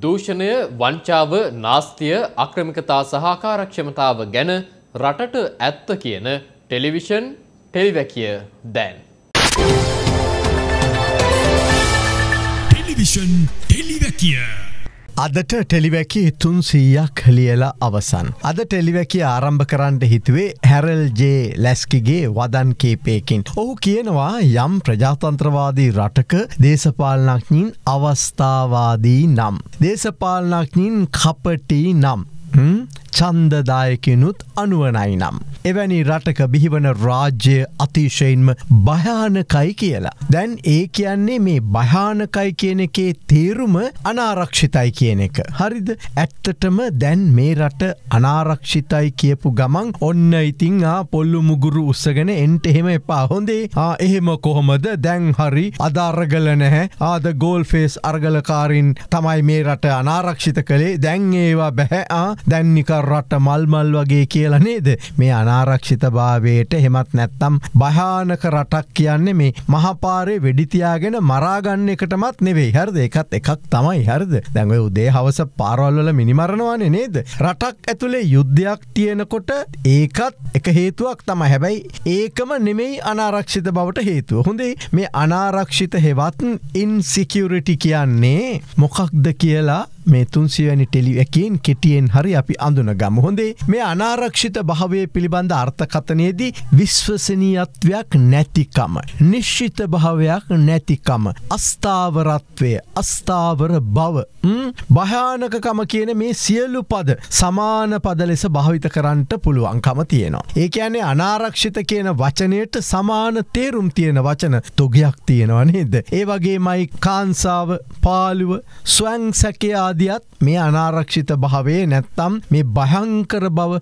දූෂණය වංචාව නාස්තිය අක්‍රමිකතා සහකාරක්ෂමතාව ගැන රටට ඇත්ත කියන ටෙලිවිෂන් ටෙලිවැකිය දැන්. ටෙලිවිෂන් ටෙලිවැකිය අදට ටෙලිවැකි තුන්සීයක් ලියලා අවසන්. අද ටෙලිවැකි ආරම්භ කරන්න හිතුවේ හැරල් ජේ ලැස්කිගේ වදන් කේපයකින්. ඔහු කියනවා යම් ප්‍රජාතන්ත්‍රවාදී රටක දේශපාලනක්ඥින් අවස්ථාවාදී නම්. දේශපාලනක්ඥින් කපටි නම්. චන්දදායකනුත් අනුවනයි නම්. එවැනි රටක බිහිවන රාජ්‍ය අතිශයින්ම භයානකයි කියලා. දැන් ඒ කියන්නේ මේ භයානකයි කියන එකේ තේරුම අනාරක්ෂිතයි කියන එක. හරිද ඇත්තටම දැන් මේ රට අනාරක්ෂිතයි කියපු ගමන් ඔන්න ඉතිං ආ පොල්ලු මුගුරු උස්සගෙන එන්ට එහෙම එපා හොඳේ ආ එහෙම කොහොමද දැන් හරි අධාරගල නැහැ ආද ගෝල් ෆේස් අර්ගලකාරින් තමයි මේ රට අනාරක්ෂිත කළේ දැන් ඒවා බැහැ ආ දැන්නිකර රට මල්මල් වගේ කියලා නේද මේ අනාරක්ෂිත භාවයට හෙමත් නැත්තම් භයානක රටක් කියන්නේ මේ මහපාරේ වෙඩිතියාගෙන මරාගන්න එකටමත් නෙවේ හරද එකත් එකක් තමයි හරද දැඟ උදේ හවස පාරවල්වල මිනිමරණවානේ නේද රටක් ඇතුළේ යුද්ධයක් තියෙනකොට ඒකත් එක හේතුවක් තම හැබැයි ඒකම නෙමෙයි අනාරක්ෂිත බවට හේතුව හොඳේ මේ අනාරක්ෂිත හෙවත් ඉන්සිකියවරිටි කියන්නේ මොකක්ද කියලා මේ තුන්සිවැනි ටෙලිවැකෙන් කෙටියෙන් හරි අපි අඳුන ගම හොඳේ මේ අනාරක්ෂිත භාවය පිළිබඳ අර්ථකතනයේදී විශ්වසනීයත්වයක් නැතිකම. නිශ්ෂිත භාවයක් නැතිකම. අස්ථාවරත්වය අස්ථාවර බව භයානකකම කියන මේ සියල්ලු පද සමාන පද ලෙස භාවිත කරන්නට පුළුවන්කම තියෙනවා. ඒක ඇනේ අනාරක්ෂිත කියන වචනයට සමාන තේරුම් තියෙන වචන තුගයක් තියෙනවා නේද. ඒ වගේ මයි කාන්සාව පාලුව ස්වැං සැකයා ආදියත් මේ අනාරක්ෂිත භාවේ නැත්තම් මේ බහංකර බව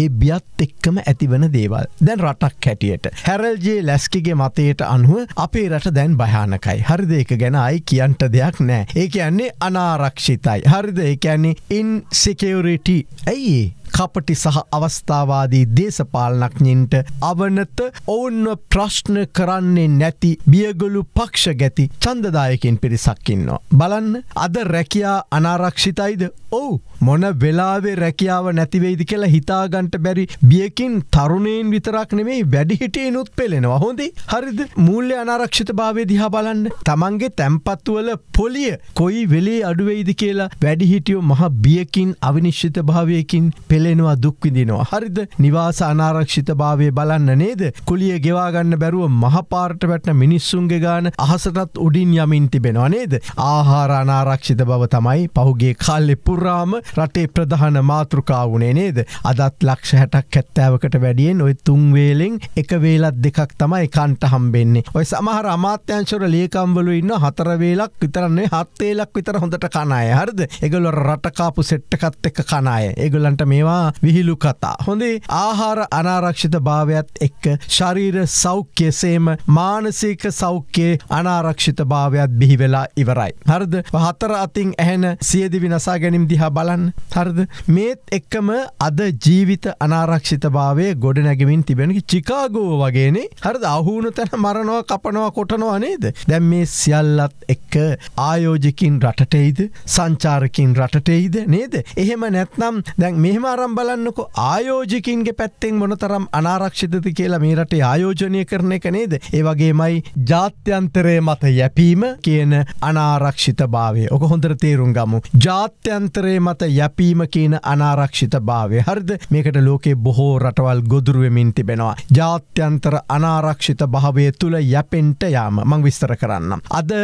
ඒ බියත් එක්කම ඇතිවන දේවල් දැන් රටක් හැටියට හැරල්ජේ ලැස්කිගේ මතයට අනුව අපේ රට දැන් භයානකයි හරිද එක ගැන අයි කියන්ට දෙයක් නෑ ඒ කියන්නේ අනාරක්ෂිතයි හරිද ඒ කියන්නේ ඉන් සිකවරිටි ඇයිඒ කපටි සහ අවස්ථාවාදී දේශපාලනක්ඥින්ට අවනත ඔවුන්ව ප්‍රශ්න කරන්නේ නැති බියගොලු පක්ෂ ගැති චන්දදායකින් පිරිසක්කින්නවා. බලන්න අද රැකයා අනාරක්ෂිතයිද ඔවු මොන වෙලාවේ රැකියාව නැතිවෙයිදි කියලා හිතාගන්ට බැරි බියකින් තරුණයෙන් විතරක් නෙමේ වැඩිහිටේ නුත් පෙළෙනවා හොඳේ හරිද මුල්ල අනාරක්ෂිත භාවය දිහා බලන්න තමන්ගේ තැම්පත්වල පොලිය කොයි වෙලේ අඩුවෙයිදි කියලා වැඩිහිටියෝ මහ බියකින් අවිනිශ්ෂිත භාවයකින් පෙ පෙළෙනවා දුක්විදිනවා. හරිද නිවාස අනාරක්ෂිත භාවය බලන්න නේද. කුලිය ගෙවාගන්න බැරුව මහපාර්ට වැටන මිනිස්සුන්ගේ ගාන අහසටත් උඩින් යමින් තිබෙනවා නේද. ආහාර අනාරක්ෂිත බව තමයි පහුගේ කල්ලෙ පුරාම රටේ ප්‍රධාන මාතෘකාවුණේ නේද. අදත් ලක්ෂ හැටක් ඇත්තෑවකට වැඩියෙන් ඔය තුන්වේලෙෙන් එක වේලත් දෙකක් තමයි කන්ට හම්බෙන්නේ. ඔය සමහර අමාත්‍යංශවර ලියකම්වලු ඉන්න හතරවේලක් විතරන්නේ හත්තේලක් විතර හොඳට කනාය හරිද. එගොලො රටකාපු සෙට්ටකත් එක කනාය. එගොලන්ට මේ තියෙනවා විහිලු කතා. හොඳේ ආහාර අනාරක්ෂිත භාවයක්ත් එක්ක ශරීර සෞඛ්‍යසේම මානසික සෞඛ්‍යයේ අනාරක්ෂිත භාවයක් බිහිවෙලා ඉවරයි. හරද හතර අතින් ඇහැන සියදිවි නසා ගැනිම් දිහා බලන් හරද මේත් එක්කම අද ජීවිත අනාරක්ෂිත භාවය ගොඩ නැගමින් තිබෙන චිකාගෝ වගේනේ හරද අහුණු තැන මරණවා කපනවා කොටනවා නේද දැම් මේ සියල්ලත් එක්ක ආයෝජකින් රටටෙයිද සංචාරකින් රටටෙයිද නේද එහෙම නැත්නම් දැන් මෙහම මොනතරම් බලන්නක ආයෝජිකින්ගේ පැත්තෙන් මොනතරම් අනාරක්ෂිතති කියලා මේ රටේ ආයෝජනය කරන එක නේද ඒවගේමයි ජාත්‍යන්තරය මත යැපීම කියන අනාරක්ෂිත භාවය ඔක හොඳර තේරුම් ගමු ජාත්‍යන්තරය මත යැපීම කියන අනාරක්ෂිත භාවය හරිද මේකට ලෝකේ බොහෝ රටවල් ගොදුරුවමින් තිබෙනවා ජාත්‍යන්තර අනාරක්ෂිත භාවය තුළ යැපෙන්ට යාම මං විස්තර කරන්නම් අද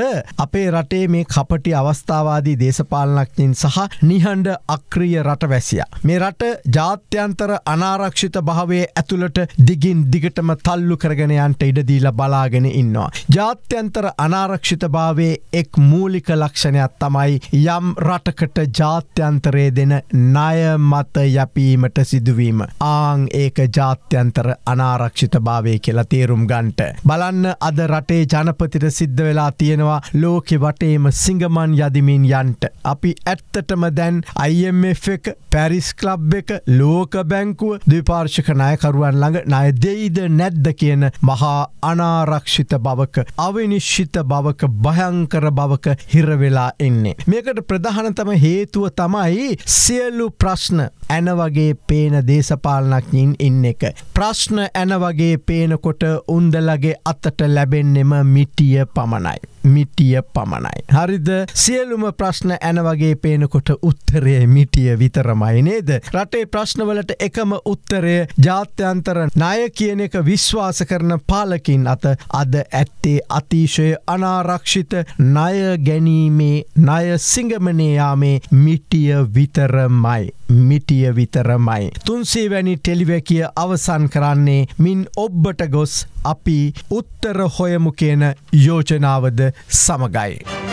අපේ රටේ මේ කපටි අවස්ථාවාදී දේශපාලනක්ඥින් සහ නිහඬ අක්‍රිය රට වැසිය මේ රට ජාත්‍යන්තර අනාරක්ෂිත භාවය ඇතුළට දිගින් දිගටම තල්ලු කරගෙනයන්ට ඉඩදීල බලාගෙන ඉන්නවා. ජාත්‍යන්තර අනාරක්ෂිත භාවේ එක් මූලික ලක්ෂණයක් තමයි යම් රටකට ජාත්‍යන්තරය දෙන ණය මත යැපීමට සිදුවීම. ආං ඒක ජාත්‍යන්තර අනාරක්ෂිත භාවය කියලා තේරුම් ගන්ට. බලන්න අද රටේ ජනපතිට සිද්ධ වෙලා තියෙනවා ලෝකෙ වටේම සිංගමන් යදිමින් යන්ට. අපි ඇත්තටම දැන් අයිF එක පැරිස් කලබ් එක ලෝක බැංකුව දෙපාර්ශක නායකරුවන් ළඟ ණය දෙයිද නැද්ද කියන මහා අනාරක්ෂිත බවක අවිනිශ්චිත බවක භයංකර බවක හිරවෙලා එන්නේ. මේකට ප්‍රධානතම හේතුව තමයි සියලු ප්‍රශ්න ඇන වගේ පේන දේශපාලනක්ඥින් ඉන්න එක. ප්‍රශ්න ඇන වගේ පේනකොට උන්දලගේ අතට ලැබෙන්නෙම මිටිය පමණයි. මිටිය පමණයි. හරිද සියලුම ප්‍රශ්න ඇනවගේ පේනකොට උත්තරය මිටිය විතරමයි නේද. රටේ ප්‍රශ්නවලට එකම උත්තරය ජාත්‍යන්තර ණය කියන එක විශ්වාස කරන පාලකින් අත අද ඇත්තේ අතිශය අනාරක්ෂිත ණය ගැනීමේ ණය සිංගමනයාමේ මිටිය විතරමයි. මිටිය විතරමයි. තුන්සේවැනි ටෙලිවැකිය අවසන් කරන්නේ මින් ඔබ්බට ගොස් අපි උත්තර හොයමු කියන යෝජනාවද සමගයි.